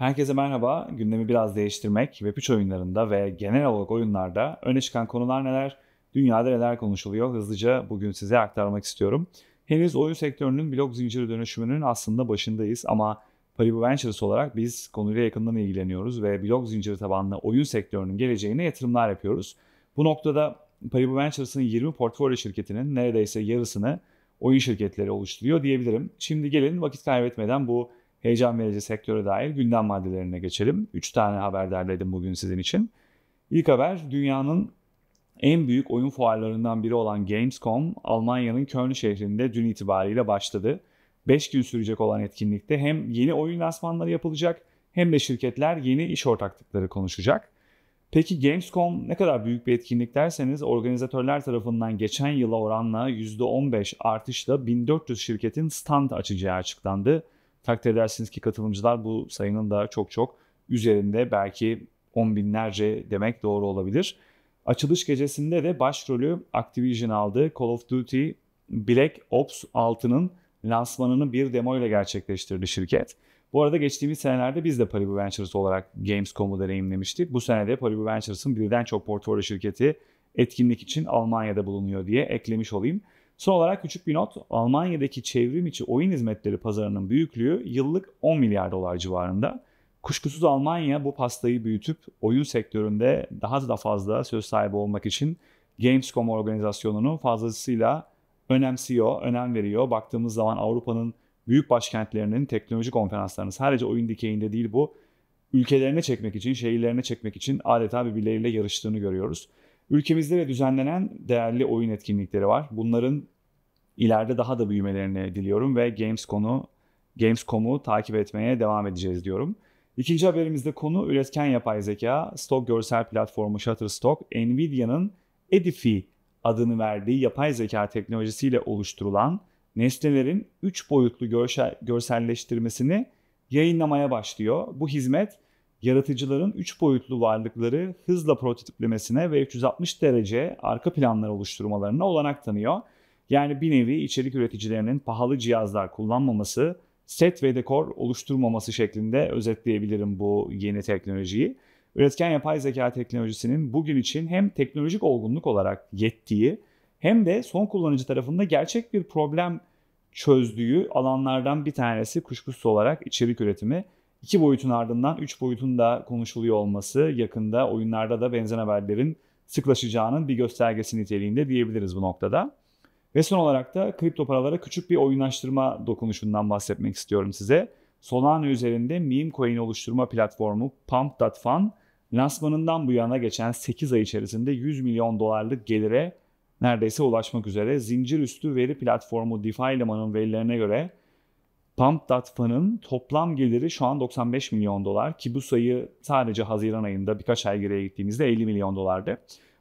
Herkese merhaba. Gündemi biraz değiştirmek, Web3 oyunlarında ve genel olarak oyunlarda öne çıkan konular neler, dünyada neler konuşuluyor hızlıca bugün size aktarmak istiyorum. Henüz oyun sektörünün blok zinciri dönüşümünün aslında başındayız ama Paribu Ventures olarak biz konuyla yakından ilgileniyoruz ve blok zinciri tabanlı oyun sektörünün geleceğine yatırımlar yapıyoruz. Bu noktada Paribu Ventures'ın 20 portfolyo şirketinin neredeyse yarısını oyun şirketleri oluşturuyor diyebilirim. Şimdi gelin vakit kaybetmeden bu heyecan verici sektöre dair gündem maddelerine geçelim. 3 tane haber derledim bugün sizin için. İlk haber dünyanın en büyük oyun fuarlarından biri olan Gamescom Almanya'nın Köln şehrinde dün itibariyle başladı. 5 gün sürecek olan etkinlikte hem yeni oyun lansmanları yapılacak hem de şirketler yeni iş ortaklıkları konuşacak. Peki Gamescom ne kadar büyük bir etkinlik derseniz organizatörler tarafından geçen yıla oranla %15 artışla 1400 şirketin stand açacağı açıklandı. Takdir edersiniz ki katılımcılar bu sayının da çok çok üzerinde belki on binlerce demek doğru olabilir. Açılış gecesinde de başrolü Activision aldı. Call of Duty Black Ops 6'nın lansmanını bir demo ile gerçekleştirdi şirket. Bu arada geçtiğimiz senelerde biz de Paribu Ventures olarak Gamescom'u deneyimlemiştik. Bu sene de Paribu Ventures'ın birden çok portföy şirketi etkinlik için Almanya'da bulunuyor diye eklemiş olayım. Son olarak küçük bir not. Almanya'daki çevrim içi oyun hizmetleri pazarının büyüklüğü yıllık 10 milyar dolar civarında. Kuşkusuz Almanya bu pastayı büyütüp oyun sektöründe daha da fazla söz sahibi olmak için Gamescom organizasyonunu fazlasıyla önemsiyor, önem veriyor. Baktığımız zaman Avrupa'nın büyük başkentlerinin teknoloji konferanslarını sadece oyun dikeyinde değil bu ülkelerine çekmek için, şehirlerine çekmek için adeta birbirleriyle yarıştığını görüyoruz. Ülkemizde de düzenlenen değerli oyun etkinlikleri var. Bunların ileride daha da büyümelerini diliyorum ve Gamescom'u Gamescom'u takip etmeye devam edeceğiz diyorum. İkinci haberimizde konu üretken yapay zeka, stok görsel platformu Shutterstock, Nvidia'nın Edify adını verdiği yapay zeka teknolojisiyle oluşturulan nesnelerin 3 boyutlu görsel, görselleştirmesini yayınlamaya başlıyor. Bu hizmet yaratıcıların üç boyutlu varlıkları hızla prototiplemesine ve 360 derece arka planlar oluşturmalarına olanak tanıyor. Yani bir nevi içerik üreticilerinin pahalı cihazlar kullanmaması, set ve dekor oluşturmaması şeklinde özetleyebilirim bu yeni teknolojiyi. Üretken yapay zeka teknolojisinin bugün için hem teknolojik olgunluk olarak yettiği hem de son kullanıcı tarafında gerçek bir problem çözdüğü alanlardan bir tanesi kuşkusuz olarak içerik üretimi. İki boyutun ardından üç boyutun da konuşuluyor olması yakında oyunlarda da benzer haberlerin sıklaşacağının bir göstergesi niteliğinde diyebiliriz bu noktada. Ve son olarak da kripto paralara küçük bir oyunlaştırma dokunuşundan bahsetmek istiyorum size. Solana üzerinde meme coin oluşturma platformu Pump.fun lansmanından bu yana geçen 8 ay içerisinde 100 milyon dolarlık gelire neredeyse ulaşmak üzere zincir üstü veri platformu DeFi Liman'ın verilerine göre Pump.fun'ın toplam geliri şu an 95 milyon dolar ki bu sayı sadece Haziran ayında birkaç ay geriye gittiğimizde 50 milyon dolardı.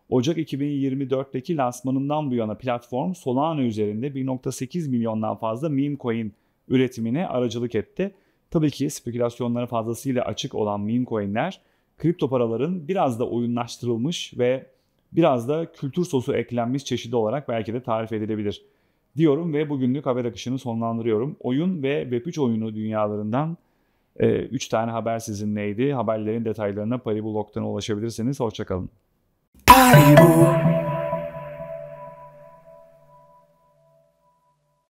Ocak 2024'teki lansmanından bu yana platform Solana üzerinde 1.8 milyondan fazla meme coin üretimine aracılık etti. Tabii ki spekülasyonlara fazlasıyla açık olan meme coinler kripto paraların biraz da oyunlaştırılmış ve biraz da kültür sosu eklenmiş çeşidi olarak belki de tarif edilebilir diyorum ve bugünlük haber akışını sonlandırıyorum. Oyun ve Web3 oyunu dünyalarından 3 e, tane haber sizinleydi. Haberlerin detaylarına Paribu Log'dan ulaşabilirsiniz. Hoşçakalın. Paribu.